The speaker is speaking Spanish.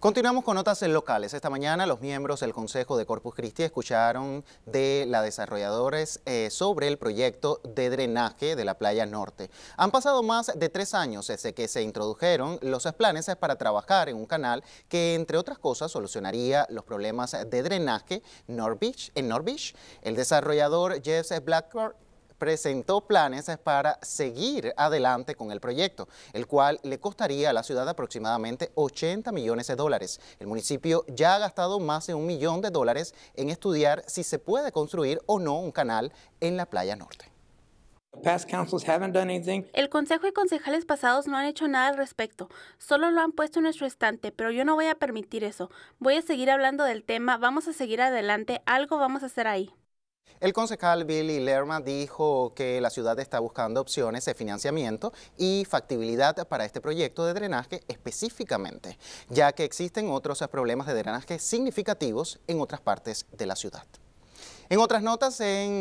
Continuamos con notas locales. Esta mañana los miembros del Consejo de Corpus Christi escucharon de la desarrolladores eh, sobre el proyecto de drenaje de la playa norte. Han pasado más de tres años desde que se introdujeron los planes para trabajar en un canal que, entre otras cosas, solucionaría los problemas de drenaje North en North El desarrollador Jeff Blackburn presentó planes para seguir adelante con el proyecto, el cual le costaría a la ciudad aproximadamente 80 millones de dólares. El municipio ya ha gastado más de un millón de dólares en estudiar si se puede construir o no un canal en la playa norte. El consejo y concejales pasados no han hecho nada al respecto, solo lo han puesto en nuestro estante, pero yo no voy a permitir eso. Voy a seguir hablando del tema, vamos a seguir adelante, algo vamos a hacer ahí. El concejal Billy Lerma dijo que la ciudad está buscando opciones de financiamiento y factibilidad para este proyecto de drenaje específicamente, ya que existen otros problemas de drenaje significativos en otras partes de la ciudad. En otras notas, en